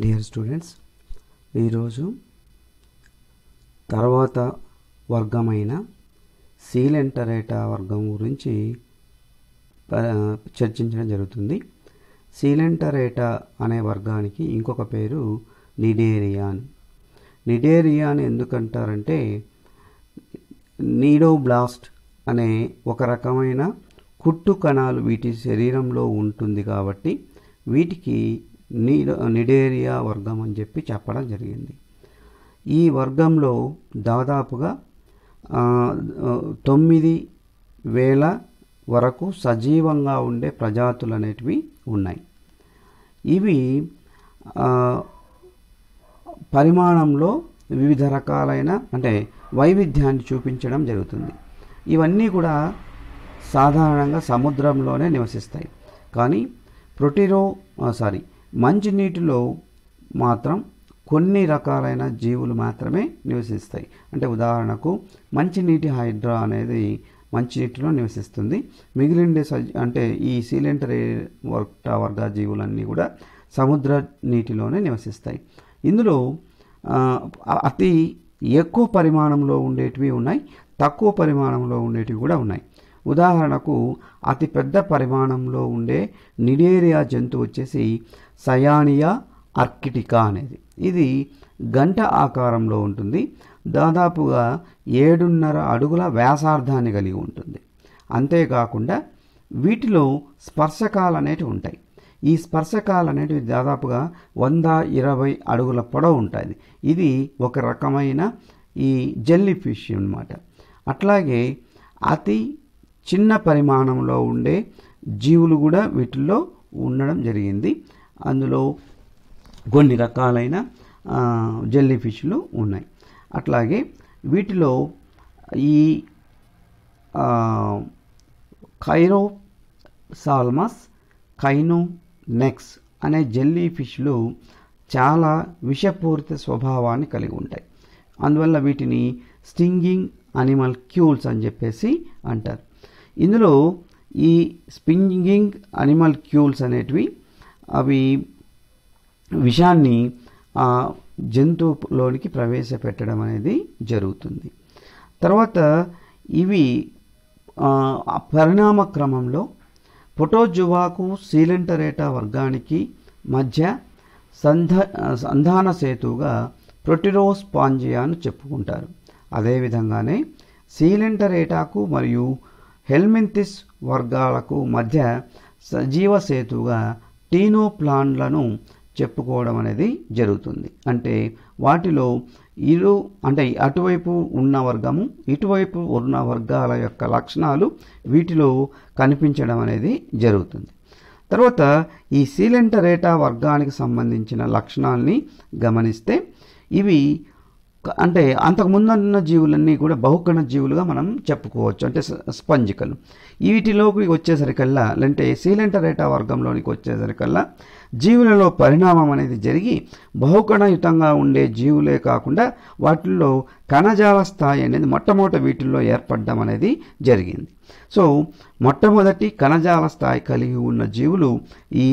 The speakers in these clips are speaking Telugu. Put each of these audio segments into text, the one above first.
డియర్ స్టూడెంట్స్ ఈరోజు తర్వాత వర్గమైన సీలెంటరేటా వర్గం గురించి చర్చించడం జరుగుతుంది సీలెంటరేటా అనే వర్గానికి ఇంకొక పేరు నిడేరియాన్ నిడేరియాన్ ఎందుకంటారంటే నీడోబ్లాస్ట్ అనే ఒక రకమైన కుట్టు కణాలు వీటి శరీరంలో ఉంటుంది కాబట్టి వీటికి నీడ నిడేరియా వర్గం అని చెప్పి చెప్పడం జరిగింది ఈ వర్గంలో దాదాపుగా తొమ్మిది వేల వరకు సజీవంగా ఉండే ప్రజాతులు అనేటివి ఉన్నాయి ఇవి పరిమాణంలో వివిధ రకాలైన అంటే వైవిధ్యాన్ని చూపించడం జరుగుతుంది ఇవన్నీ కూడా సాధారణంగా సముద్రంలోనే నివసిస్తాయి కానీ ప్రొటీరో సారీ మంచినీటిలో మాత్రం కొన్ని రకాలైన జీవులు మాత్రమే నివసిస్తాయి అంటే ఉదాహరణకు మంచినీటి హైడ్రా అనేది మంచినీటిలో నివసిస్తుంది మిగిలిండే అంటే ఈ సీలెంటరీ వర్టా వర్గ జీవులన్నీ కూడా సముద్ర నీటిలోనే నివసిస్తాయి ఇందులో అతి ఎక్కువ పరిమాణంలో ఉండేటివి ఉన్నాయి తక్కువ పరిమాణంలో ఉండేటివి కూడా ఉన్నాయి ఉదాహరణకు అతిపెద్ద పరిమాణంలో ఉండే నిడేరియా జంతువు వచ్చేసి సయానియా ఆర్కిటికా అనేది ఇది గంట ఆకారంలో ఉంటుంది దాదాపుగా ఏడున్నర అడుగుల వ్యాసార్థాన్ని కలిగి ఉంటుంది అంతేకాకుండా వీటిలో స్పర్శకాలు అనేటివి ఉంటాయి ఈ స్పర్శకాలు అనేటివి దాదాపుగా వంద ఇరవై అడుగుల పొడవు ఉంటుంది ఇది ఒక రకమైన ఈ జల్లీ ఫిష్ అనమాట అట్లాగే అతి చిన్న పరిమాణంలో ఉండే జీవులు కూడా వీటిల్లో ఉండడం జరిగింది అందులో కొన్ని రకాలైన జెల్లీ ఫిష్లు ఉన్నాయి అట్లాగే వీటిలో ఈ కైరో సాల్మస్ కైనో నెక్స్ అనే జెల్లీ ఫిష్లు చాలా విషపూరిత స్వభావాన్ని కలిగి ఉంటాయి అందువల్ల వీటిని స్టింగింగ్ అనిమల్ క్యూల్స్ అని చెప్పేసి అంటారు ఇందులో ఈ స్పింగింగ్ అనిమల్ క్యూల్స్ అనేటివి అవి విషాన్ని ఆ జంతువులోనికి ప్రవేశపెట్టడం అనేది జరుగుతుంది తర్వాత ఇవి పరిణామ క్రమంలో పొటోజువాకు సీలెంటరేటా వర్గానికి మధ్య సంధ సంధాన సేతువుగా అని చెప్పుకుంటారు అదేవిధంగానే సీలెంటరేటాకు మరియు హెల్మింతిస్ వర్గాలకు మధ్య సజీవ సేతుగా టీనో ప్లాన్లను చెప్పుకోవడం అనేది జరుగుతుంది అంటే వాటిలో ఇరు అంటే అటువైపు ఉన్న వర్గము ఇటువైపు ఉన్న వర్గాల యొక్క లక్షణాలు వీటిలో కనిపించడం అనేది జరుగుతుంది తర్వాత ఈ సీలెంటరేటా వర్గానికి సంబంధించిన లక్షణాలని గమనిస్తే ఇవి అంటే అంతకుముందు ఉన్న జీవులన్నీ కూడా బహుకణ జీవులుగా మనం చెప్పుకోవచ్చు అంటే స్పంజికలు వీటిలోకి వచ్చేసరికల్లా అంటే సీలెంటరేటా వర్గంలోనికి వచ్చేసరికల్లా జీవులలో పరిణామం అనేది జరిగి బహుకణయుతంగా ఉండే జీవులే కాకుండా వాటిల్లో కణజాల స్థాయి అనేది మొట్టమొదటి వీటిల్లో ఏర్పడడం అనేది జరిగింది సో మొట్టమొదటి కణజాల స్థాయి కలిగి ఉన్న జీవులు ఈ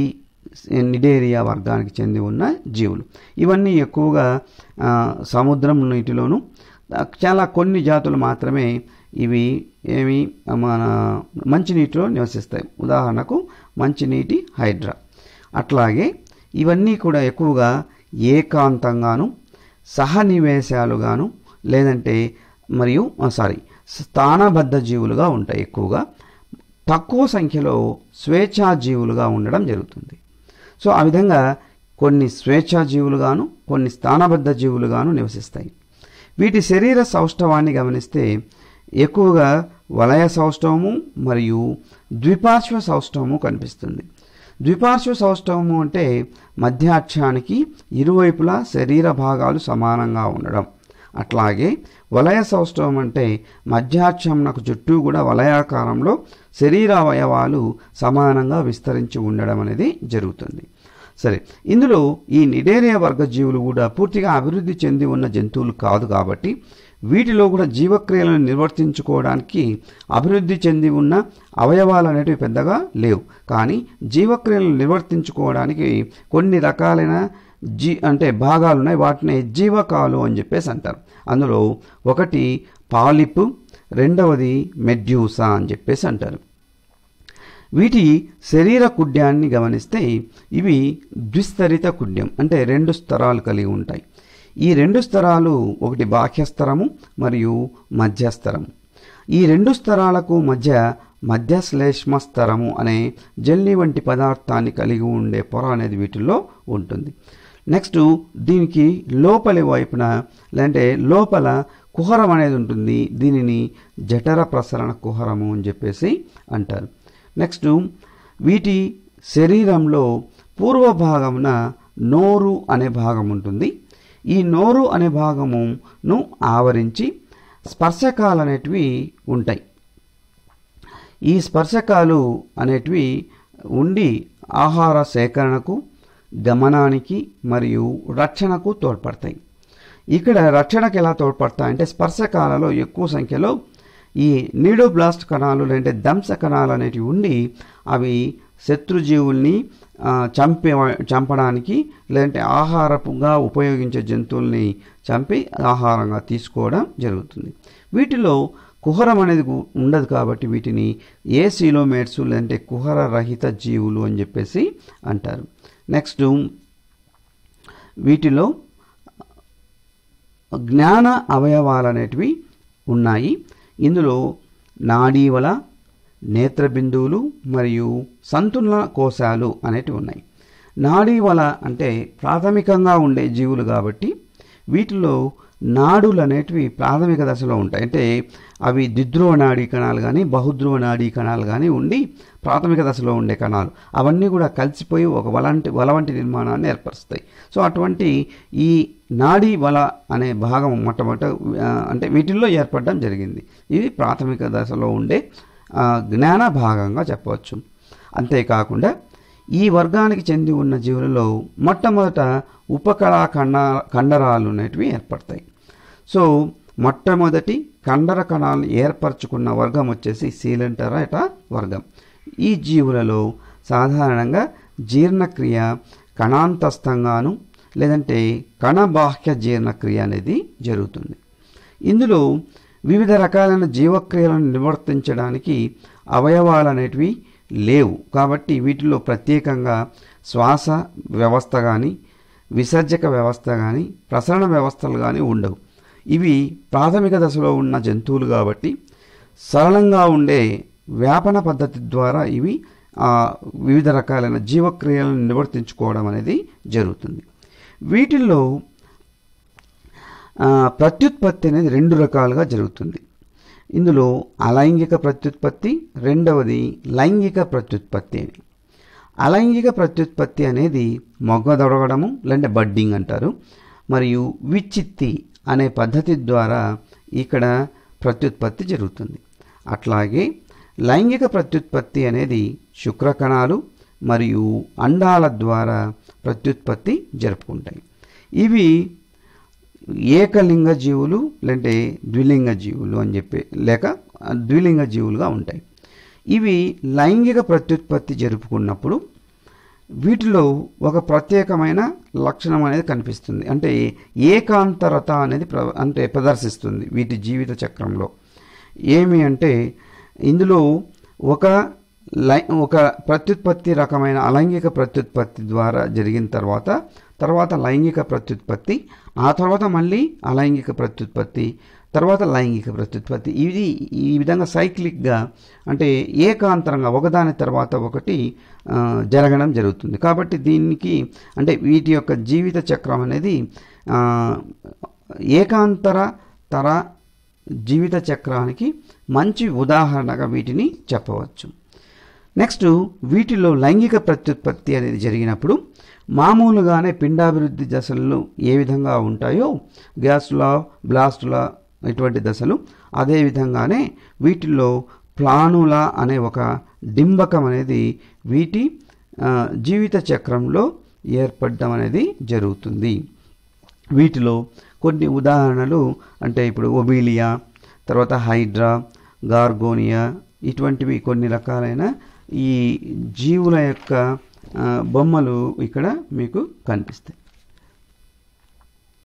నిడేరియా వర్గానికి చెంది ఉన్న జీవులు ఇవన్నీ ఎక్కువగా సముద్రం నీటిలోను చాలా కొన్ని జాతులు మాత్రమే ఇవి ఏమి మన మంచినీటిలో నివసిస్తాయి ఉదాహరణకు మంచినీటి హైడ్రా అట్లాగే ఇవన్నీ కూడా ఎక్కువగా ఏకాంతంగాను సహనివేశాలుగాను లేదంటే మరియు సారీ స్థానబద్ధ జీవులుగా ఉంటాయి ఎక్కువగా తక్కువ సంఖ్యలో స్వేచ్ఛా జీవులుగా ఉండడం జరుగుతుంది సో ఆ విధంగా కొన్ని స్వేచ్ఛాజీవులుగాను కొన్ని స్థానబద్ధ జీవులుగాను నివసిస్తాయి వీటి శరీర సౌష్ఠవాన్ని గమనిస్తే ఎక్కువగా వలయ సౌష్ఠవము మరియు ద్విపార్శ్వ సౌష్ఠవము కనిపిస్తుంది ద్విపార్శ్వ సౌష్ఠవము అంటే మధ్యాక్షానికి ఇరువైపులా శరీర భాగాలు సమానంగా ఉండడం అట్లాగే వలయ సౌష్ఠవం అంటే మధ్యాక్షం నాకు జుట్టు కూడా వలయాకారంలో శరీర అవయవాలు సమానంగా విస్తరించి ఉండడం అనేది జరుగుతుంది సరే ఇందులో ఈ నిడేరియా వర్గ జీవులు కూడా పూర్తిగా అభివృద్ధి చెంది ఉన్న జంతువులు కాదు కాబట్టి వీటిలో కూడా జీవక్రియలను నిర్వర్తించుకోవడానికి అభివృద్ధి చెంది ఉన్న అవయవాలు అనేటివి పెద్దగా లేవు కానీ జీవక్రియలను నిర్వర్తించుకోవడానికి కొన్ని రకాలైన జీ అంటే భాగాలు ఉన్నాయి వాటిని జీవకాలు అని చెప్పేసి అంటారు అందులో ఒకటి పాలిప్ రెండవది మెడ్యూసా అని చెప్పేసి అంటారు వీటి శరీర కుడ్యాన్ని గమనిస్తే ఇవి ద్విస్తరిత కుడ్యం అంటే రెండు స్తరాలు కలిగి ఉంటాయి ఈ రెండు స్తరాలు ఒకటి బాహ్యస్తరము మరియు మధ్యస్తరము ఈ రెండు స్తరాలకు మధ్య మధ్య శ్లేష్మ స్తరము అనే జల్లి వంటి పదార్థాన్ని కలిగి ఉండే పొర అనేది వీటిల్లో ఉంటుంది నెక్స్ట్ దీనికి లోపలి వైపున లేదంటే లోపల కుహరం అనేది ఉంటుంది దీనిని జఠర ప్రసరణ కుహరము అని చెప్పేసి అంటారు నెక్స్ట్ వీటి శరీరంలో పూర్వ భాగమున నోరు అనే భాగం ఉంటుంది ఈ నోరు అనే భాగమును ఆవరించి స్పర్శకాలు అనేటివి ఉంటాయి ఈ స్పర్శకాలు అనేటివి ఉండి ఆహార సేకరణకు గమనానికి మరియు రక్షణకు తోడ్పడతాయి ఇక్కడ రక్షణకు ఎలా తోడ్పడతాయంటే స్పర్శకాలలో ఎక్కువ సంఖ్యలో ఈ నీడోబ్లాస్ట్ కణాలు లేదంటే దంశ కణాలు అనేటివి ఉండి అవి శత్రుజీవుల్ని చంపే చంపడానికి లేదంటే ఆహారపుగా ఉపయోగించే జంతువుల్ని చంపి ఆహారంగా తీసుకోవడం జరుగుతుంది వీటిలో కుహరం అనేది ఉండదు కాబట్టి వీటిని ఏ సీలోమేట్స్ లేదంటే కుహర రహిత జీవులు అని చెప్పేసి అంటారు నెక్స్ట్ వీటిలో జ్ఞాన అవయవాలు అనేటివి ఉన్నాయి ఇందులో నాడీవల నేత్రబిందువులు మరియు సంతులన కోశాలు అనేటివి ఉన్నాయి నాడీవల అంటే ప్రాథమికంగా ఉండే జీవులు కాబట్టి వీటిలో నాడులు అనేటివి ప్రాథమిక దశలో ఉంటాయి అంటే అవి దిద్రువ నాడీ కణాలు కానీ బహుద్రువ నాడీ కణాలు కానీ ఉండి ప్రాథమిక దశలో ఉండే కణాలు అవన్నీ కూడా కలిసిపోయి ఒక వలంటి వల వంటి నిర్మాణాన్ని ఏర్పరుస్తాయి సో అటువంటి ఈ నాడీ వల అనే భాగం మొట్టమొదట అంటే వీటిల్లో ఏర్పడడం జరిగింది ఇది ప్రాథమిక దశలో ఉండే జ్ఞాన భాగంగా చెప్పవచ్చు అంతేకాకుండా ఈ వర్గానికి చెంది ఉన్న జీవులలో మొట్టమొదట ఉపకళా కండ కండరాలు అనేటివి ఏర్పడతాయి సో మొట్టమొదటి కండర కణాలు ఏర్పరచుకున్న వర్గం వచ్చేసి సీలంటరట వర్గం ఈ జీవులలో సాధారణంగా జీర్ణక్రియ కణాంతస్థంగాను లేదంటే కణబాహ్య జీర్ణక్రియ అనేది జరుగుతుంది ఇందులో వివిధ రకాలైన జీవక్రియలను నిర్వర్తించడానికి అవయవాలు అనేటివి లేవు కాబట్టి వీటిలో ప్రత్యేకంగా శ్వాస వ్యవస్థ కానీ విసర్జక వ్యవస్థ కానీ ప్రసరణ వ్యవస్థలు కానీ ఉండవు ఇవి ప్రాథమిక దశలో ఉన్న జంతువులు కాబట్టి సరళంగా ఉండే వ్యాపన పద్ధతి ద్వారా ఇవి వివిధ రకాలైన జీవక్రియలను నివర్తించుకోవడం అనేది జరుగుతుంది వీటిల్లో ప్రత్యుత్పత్తి అనేది రెండు రకాలుగా జరుగుతుంది ఇందులో అలైంగిక ప్రత్యుత్పత్తి రెండవది లైంగిక ప్రత్యుత్పత్తి అని అలైంగిక ప్రత్యుత్పత్తి అనేది మొగ్గ దొరగడము లేదంటే బడ్డింగ్ అంటారు మరియు విచిత్తి అనే పద్ధతి ద్వారా ఇక్కడ ప్రత్యుత్పత్తి జరుగుతుంది అట్లాగే లైంగిక ప్రత్యుత్పత్తి అనేది శుక్రకణాలు మరియు అండాల ద్వారా ప్రత్యుత్పత్తి జరుపుకుంటాయి ఇవి ఏకలింగ జీవులు లేదంటే ద్విలింగ జీవులు అని చెప్పి లేక ద్విలింగ జీవులుగా ఉంటాయి ఇవి లైంగిక ప్రత్యుత్పత్తి జరుపుకున్నప్పుడు వీటిలో ఒక ప్రత్యేకమైన లక్షణం అనేది కనిపిస్తుంది అంటే ఏకాంతరత అనేది అంటే ప్రదర్శిస్తుంది వీటి జీవిత చక్రంలో ఏమి అంటే ఇందులో ఒక లై ఒక ప్రత్యుత్పత్తి రకమైన అలైంగిక ప్రత్యుత్పత్తి ద్వారా జరిగిన తర్వాత తర్వాత లైంగిక ప్రత్యుత్పత్తి ఆ తర్వాత మళ్ళీ అలైంగిక ప్రత్యుత్పత్తి తర్వాత లైంగిక ప్రత్యుత్పత్తి ఇది ఈ విధంగా సైక్లిక్గా అంటే ఏకాంతరంగా ఒకదాని తర్వాత ఒకటి జరగడం జరుగుతుంది కాబట్టి దీనికి అంటే వీటి యొక్క జీవిత చక్రం అనేది ఏకాంతర తర జీవిత చక్రానికి మంచి ఉదాహరణగా వీటిని చెప్పవచ్చు నెక్స్ట్ వీటిలో లైంగిక ప్రత్యుత్పత్తి అనేది జరిగినప్పుడు మామూలుగానే పిండాభివృద్ధి దశలు ఏ విధంగా ఉంటాయో గ్యాస్లా బ్లాస్టులా ఇటువంటి దశలు అదేవిధంగానే వీటిల్లో ప్లానుల అనే ఒక డింబకం అనేది వీటి జీవిత చక్రంలో ఏర్పడడం అనేది జరుగుతుంది వీటిలో కొన్ని ఉదాహరణలు అంటే ఇప్పుడు ఒబీలియా తర్వాత హైడ్రా గార్గోనియా ఇటువంటివి కొన్ని రకాలైన ఈ జీవుల యొక్క బొమ్మలు ఇక్కడ మీకు కనిపిస్తాయి